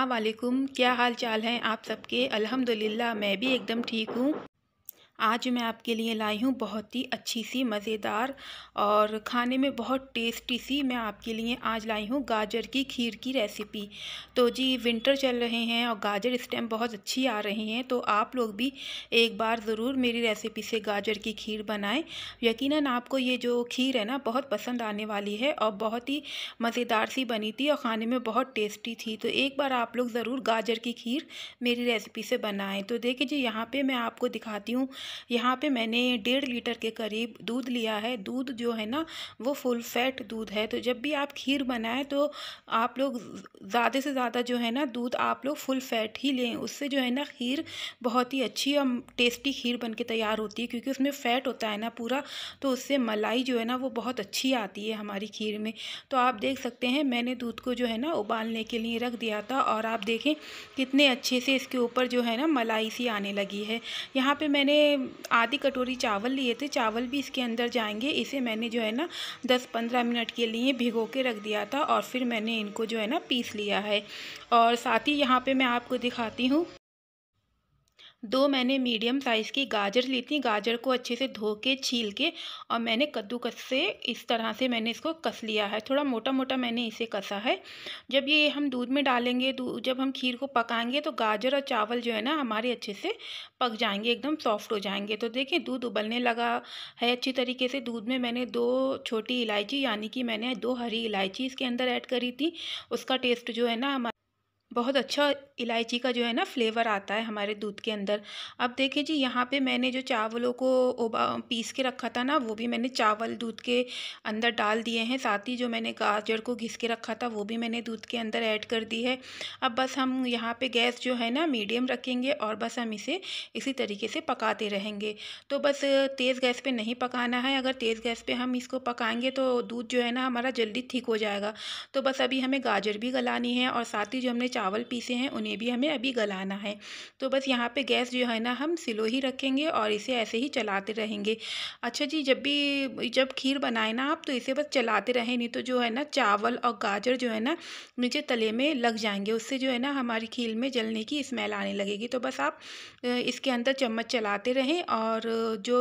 अस्सलाम वालेकुम क्या हाल चाल हैं आप सबके अल्हम्दुलिल्लाह मैं भी एकदम ठीक हूँ आज मैं आपके लिए लाई हूँ बहुत ही अच्छी सी मज़ेदार और खाने में बहुत टेस्टी सी मैं आपके लिए आज लाई हूँ गाजर की खीर की रेसिपी तो जी विंटर चल रहे हैं और गाजर इस टाइम बहुत अच्छी आ रही हैं तो आप लोग भी एक बार ज़रूर मेरी रेसिपी से गाजर की खीर बनाएं यकीन आपको ये जो खीर है ना बहुत पसंद आने वाली है और बहुत ही मज़ेदार सी बनी थी और खाने में बहुत टेस्टी थी तो एक बार आप लोग ज़रूर गाजर की खीर मेरी रेसिपी से बनाएँ तो देखिए जी यहाँ पर मैं आपको दिखाती हूँ यहाँ पे मैंने डेढ़ लीटर के करीब दूध लिया है दूध जो है ना वो फुल फैट दूध है तो जब भी आप खीर बनाएं तो आप लोग ज़्यादा से ज़्यादा जो है ना दूध आप लोग फुल फैट ही लें उससे जो है ना खीर बहुत ही अच्छी और टेस्टी खीर बन के तैयार होती है क्योंकि उसमें फ़ैट होता है ना पूरा तो उससे मलाई जो है ना वो बहुत अच्छी आती है हमारी खीर में तो आप देख सकते हैं मैंने दूध को जो है ना उबालने के लिए रख दिया था और आप देखें कितने अच्छे से इसके ऊपर जो है ना मलाई सी आने लगी है यहाँ पे मैंने आधी कटोरी चावल लिए थे चावल भी इसके अंदर जाएंगे इसे मैंने जो है ना 10-15 मिनट के लिए भिगो के रख दिया था और फिर मैंने इनको जो है ना पीस लिया है और साथ ही यहाँ पे मैं आपको दिखाती हूँ दो मैंने मीडियम साइज़ की गाजर ली थी गाजर को अच्छे से धो के छील के और मैंने कद्दूकस से इस तरह से मैंने इसको कस लिया है थोड़ा मोटा मोटा मैंने इसे कसा है जब ये हम दूध में डालेंगे जब हम खीर को पकाएंगे तो गाजर और चावल जो है ना हमारे अच्छे से पक जाएंगे एकदम सॉफ्ट हो जाएंगे तो देखिए दूध उबलने लगा है अच्छी तरीके से दूध में मैंने दो छोटी इलायची यानी कि मैंने दो हरी इलायची इसके अंदर ऐड करी थी उसका टेस्ट जो है ना हमारा बहुत अच्छा इलायची का जो है ना फ्लेवर आता है हमारे दूध के अंदर अब देखिए जी यहाँ पे मैंने जो चावलों को उबा पीस के रखा था ना वो भी मैंने चावल दूध के अंदर डाल दिए हैं साथ ही जो मैंने गाजर को घिस के रखा था वो भी मैंने दूध के अंदर ऐड कर दी है अब बस हम यहाँ पे गैस जो है ना मीडियम रखेंगे और बस हम इसे इसी तरीके से पकाते रहेंगे तो बस तेज़ गैस पर नहीं पकाना है अगर तेज़ गैस पर हम इसको पकाएँगे तो दूध जो है ना हमारा जल्दी ठीक हो जाएगा तो बस अभी हमें गाजर भी गलानी है और साथ ही जो हमने चावल पीसे हैं उन्हें भी हमें अभी गलाना है तो बस यहाँ पे गैस जो है ना हम सिलो ही रखेंगे और इसे ऐसे ही चलाते रहेंगे अच्छा जी जब भी जब खीर बनाए ना आप तो इसे बस चलाते रहें नहीं तो जो है ना चावल और गाजर जो है ना नीचे तले में लग जाएंगे उससे जो है ना हमारी खीर में जलने की स्मेल आने लगेगी तो बस आप इसके अंदर चम्मच चलाते रहें और जो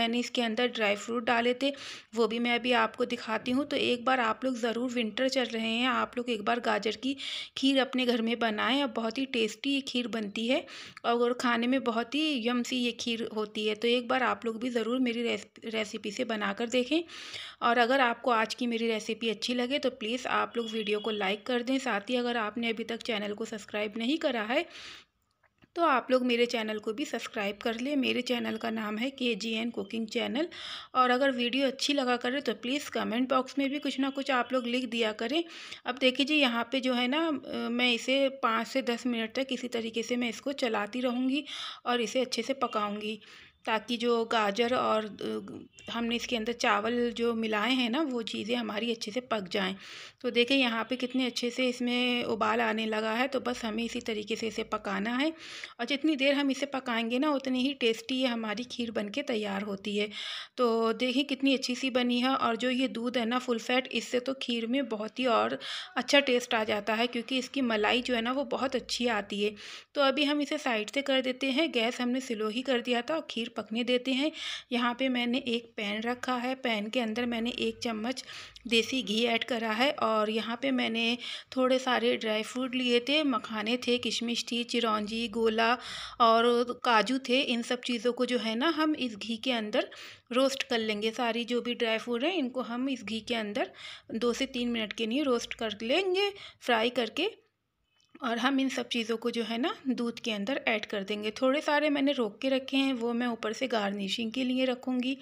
मैंने इसके अंदर ड्राई फ्रूट डाले थे वो भी मैं अभी आपको दिखाती हूँ तो एक बार आप लोग ज़रूर विंटर चल रहे हैं आप लोग एक बार गाजर की खीर अपने घर घर में बनाएं और बहुत ही टेस्टी ये खीर बनती है और खाने में बहुत ही यम सी ये खीर होती है तो एक बार आप लोग भी ज़रूर मेरी रेसिपी से बनाकर देखें और अगर आपको आज की मेरी रेसिपी अच्छी लगे तो प्लीज़ आप लोग वीडियो को लाइक कर दें साथ ही अगर आपने अभी तक चैनल को सब्सक्राइब नहीं करा है तो आप लोग मेरे चैनल को भी सब्सक्राइब कर लें मेरे चैनल का नाम है के जी एन कुकिंग चैनल और अगर वीडियो अच्छी लगा करें तो प्लीज़ कमेंट बॉक्स में भी कुछ ना कुछ आप लोग लिख दिया करें अब देखिए जी यहाँ पे जो है ना मैं इसे पाँच से दस मिनट तक इसी तरीके से मैं इसको चलाती रहूँगी और इसे अच्छे से पकाऊँगी ताकि जो गाजर और हमने इसके अंदर चावल जो मिलाए हैं ना वो चीज़ें हमारी अच्छे से पक जाएं तो देखें यहाँ पे कितने अच्छे से इसमें उबाल आने लगा है तो बस हमें इसी तरीके से इसे पकाना है और जितनी देर हम इसे पकाएंगे ना उतनी ही टेस्टी ये हमारी खीर बन के तैयार होती है तो देखें कितनी अच्छी सी बनी है और जो ये दूध है ना फुल फैट इससे तो खीर में बहुत ही और अच्छा टेस्ट आ जाता है क्योंकि इसकी मलाई जो है ना वो बहुत अच्छी आती है तो अभी हम इसे साइड से कर देते हैं गैस हमने स्लो ही कर दिया था और खीर पकने देते हैं यहाँ पे मैंने एक पैन रखा है पैन के अंदर मैंने एक चम्मच देसी घी ऐड करा है और यहाँ पे मैंने थोड़े सारे ड्राई फ्रूट लिए थे मखाने थे किशमिश थी चिरौंजी गोला और काजू थे इन सब चीज़ों को जो है ना हम इस घी के अंदर रोस्ट कर लेंगे सारी जो भी ड्राई फ्रूट हैं इनको हम इस घी के अंदर दो से तीन मिनट के लिए रोस्ट कर लेंगे फ्राई करके और हम इन सब चीज़ों को जो है ना दूध के अंदर ऐड कर देंगे थोड़े सारे मैंने रोक के रखे हैं वो मैं ऊपर से गार्निशिंग के लिए रखूँगी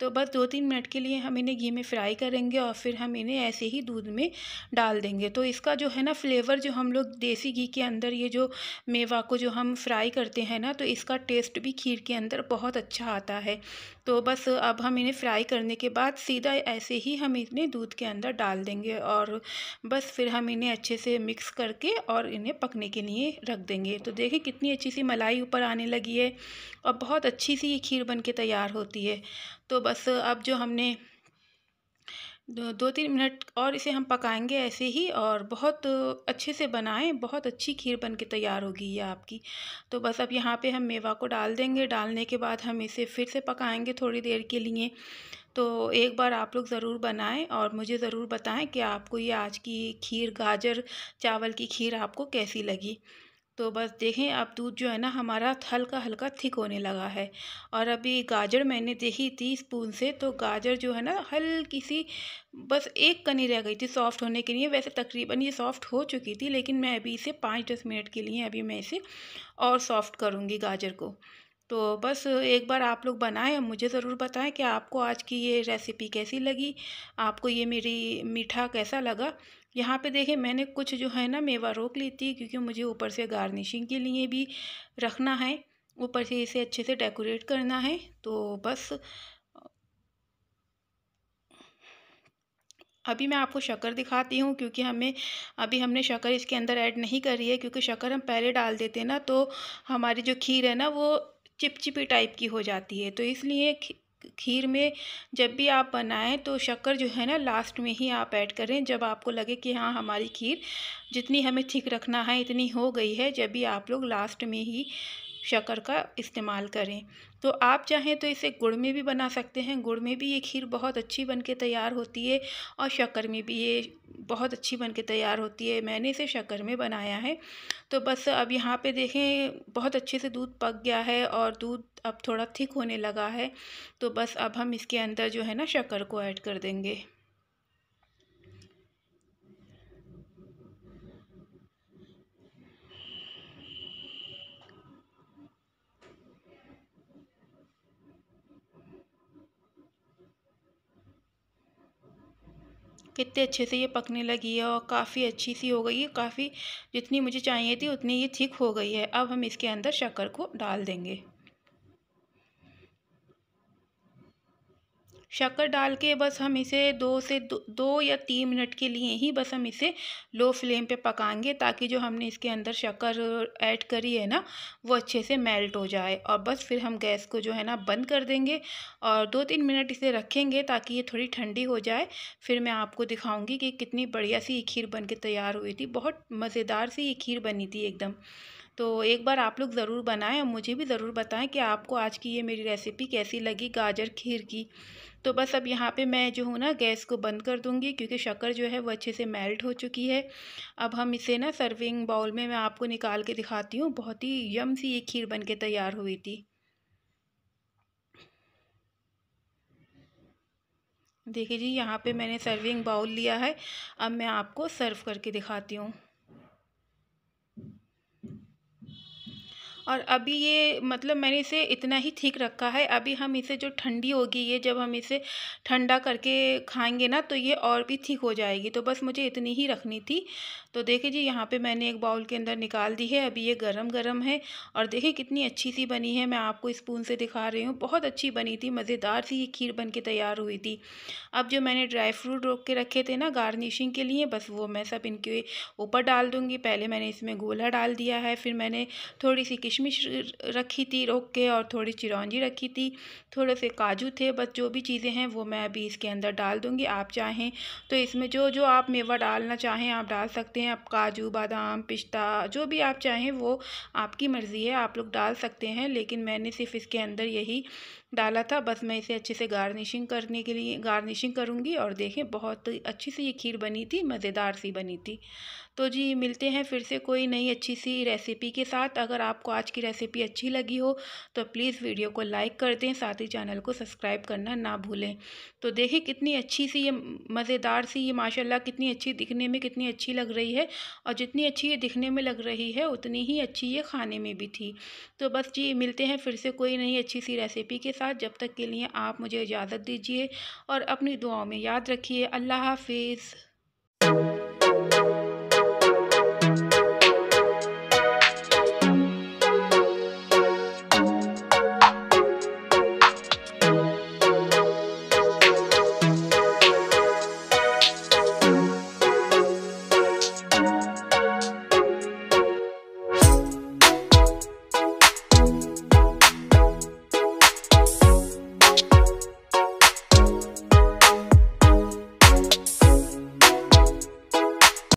तो बस दो तीन मिनट के लिए हम इन्हें घी में फ्राई करेंगे और फिर हम इन्हें ऐसे ही दूध में डाल देंगे तो इसका जो है ना फ्लेवर जो हम लोग देसी घी के अंदर ये जो मेवा को जो हम फ्राई करते हैं ना तो इसका टेस्ट भी खीर के अंदर बहुत अच्छा आता है तो बस अब हम इन्हें फ्राई करने के बाद सीधा ऐसे ही हम इन्हें दूध के अंदर डाल देंगे और बस फिर हम इन्हें अच्छे से मिक्स करके और इन्हें पकने के लिए रख देंगे तो देखिए कितनी अच्छी सी मलाई ऊपर आने लगी है और बहुत अच्छी सी ये खीर बन के तैयार होती है तो बस अब जो हमने दो, दो तीन मिनट और इसे हम पकाएंगे ऐसे ही और बहुत अच्छे से बनाएं बहुत अच्छी खीर बन के तैयार होगी ये आपकी तो बस अब यहाँ पे हम मेवा को डाल देंगे डालने के बाद हम इसे फिर से पकाएंगे थोड़ी देर के लिए तो एक बार आप लोग ज़रूर बनाएं और मुझे ज़रूर बताएं कि आपको ये आज की खीर गाजर चावल की खीर आपको कैसी लगी तो बस देखें अब दूध जो है ना हमारा हल्का हल्का थिक होने लगा है और अभी गाजर मैंने देखी थी स्पून से तो गाजर जो है ना हल्की सी बस एक कनी रह गई थी सॉफ़्ट होने के लिए वैसे तकरीबन ये सॉफ़्ट हो चुकी थी लेकिन मैं अभी इसे पाँच दस मिनट के लिए अभी मैं इसे और सॉफ़्ट करूँगी गाजर को तो बस एक बार आप लोग बनाएं मुझे ज़रूर बताएं कि आपको आज की ये रेसिपी कैसी लगी आपको ये मेरी मीठा कैसा लगा यहाँ पे देखें मैंने कुछ जो है ना मेवा रोक ली थी क्योंकि मुझे ऊपर से गार्निशिंग के लिए भी रखना है ऊपर से इसे अच्छे से डेकोरेट करना है तो बस अभी मैं आपको शक्कर दिखाती हूँ क्योंकि हमें अभी हमने शक्कर इसके अंदर ऐड नहीं करी है क्योंकि शक्कर हम पहले डाल देते ना तो हमारी जो खीर है ना वो चिपचिपी टाइप की हो जाती है तो इसलिए खीर में जब भी आप बनाएं तो शक्कर जो है ना लास्ट में ही आप ऐड करें जब आपको लगे कि हाँ हमारी खीर जितनी हमें ठीक रखना है इतनी हो गई है जब भी आप लोग लास्ट में ही शक्कर का इस्तेमाल करें तो आप चाहें तो इसे गुड़ में भी बना सकते हैं गुड़ में भी ये खीर बहुत अच्छी बन के तैयार होती है और शक्कर में भी ये बहुत अच्छी बन के तैयार होती है मैंने इसे शक्कर में बनाया है तो बस अब यहाँ पे देखें बहुत अच्छे से दूध पक गया है और दूध अब थोड़ा थिक होने लगा है तो बस अब हम इसके अंदर जो है ना शक्कर को ऐड कर देंगे कितने अच्छे से ये पकने लगी है और काफ़ी अच्छी सी हो गई है काफ़ी जितनी मुझे चाहिए थी उतनी ये थिक हो गई है अब हम इसके अंदर शक्कर को डाल देंगे शक्कर डाल के बस हम इसे दो से दो, दो या तीन मिनट के लिए ही बस हम इसे लो फ्लेम पे पकाएंगे ताकि जो हमने इसके अंदर शक्कर ऐड करी है ना वो अच्छे से मेल्ट हो जाए और बस फिर हम गैस को जो है ना बंद कर देंगे और दो तीन मिनट इसे रखेंगे ताकि ये थोड़ी ठंडी हो जाए फिर मैं आपको दिखाऊँगी कि कितनी बढ़िया सी ये खीर बन के तैयार हुई थी बहुत मज़ेदार सी ये खीर बनी थी एकदम तो एक बार आप लोग ज़रूर बनाएं और मुझे भी ज़रूर बताएं कि आपको आज की ये मेरी रेसिपी कैसी लगी गाजर खीर की तो बस अब यहाँ पे मैं जो हूँ ना गैस को बंद कर दूँगी क्योंकि शक्कर जो है वो अच्छे से मेल्ट हो चुकी है अब हम इसे ना सर्विंग बाउल में मैं आपको निकाल के दिखाती हूँ बहुत ही यम सी ये खीर बन के तैयार हुई थी देखिए जी यहाँ पे मैंने सर्विंग बाउल लिया है अब मैं आपको सर्व करके दिखाती हूँ और अभी ये मतलब मैंने इसे इतना ही ठीक रखा है अभी हम इसे जो ठंडी होगी ये जब हम इसे ठंडा करके खाएंगे ना तो ये और भी ठीक हो जाएगी तो बस मुझे इतनी ही रखनी थी तो देखिए जी यहाँ पे मैंने एक बाउल के अंदर निकाल दी है अभी ये गरम गरम है और देखिए कितनी अच्छी सी बनी है मैं आपको स्पून से दिखा रही हूँ बहुत अच्छी बनी थी मज़ेदार सी ये खीर बन के तैयार हुई थी अब जो मैंने ड्राई फ्रूट रोक के रखे थे ना गार्निशिंग के लिए बस वो मैं सब इनके ऊपर डाल दूँगी पहले मैंने इसमें गोला डाल दिया है फिर मैंने थोड़ी सी किश किशमिश रखी थी रोक के और थोड़ी चिरौंजी रखी थी थोड़े से काजू थे बस जो भी चीज़ें हैं वो मैं अभी इसके अंदर डाल दूँगी आप चाहें तो इसमें जो जो आप मेवा डालना चाहें आप डाल सकते हैं आप काजू बादाम पिस्ता जो भी आप चाहें वो आपकी मर्ज़ी है आप लोग डाल सकते हैं लेकिन मैंने सिर्फ इसके अंदर यही डाला था बस मैं इसे अच्छे से गार्निशिंग करने के लिए गार्निशिंग करूँगी और देखें बहुत अच्छी सी ये खीर बनी थी मज़ेदार सी बनी थी तो जी मिलते हैं फिर से कोई नई अच्छी सी रेसिपी के साथ अगर आपको आज की रेसिपी अच्छी लगी हो तो प्लीज़ वीडियो को लाइक कर दें साथ ही चैनल को सब्सक्राइब करना ना भूलें तो देखिए कितनी अच्छी सी ये मज़ेदार सी ये माशाल्लाह कितनी अच्छी दिखने में कितनी अच्छी लग रही है और जितनी अच्छी ये दिखने में लग रही है उतनी ही अच्छी ये खाने में भी थी तो बस जी मिलते हैं फिर से कोई नई अच्छी सी रेसिपी के साथ जब तक के लिए आप मुझे इजाज़त दीजिए और अपनी दुआओं में याद रखिए अल्लाह हाफिज़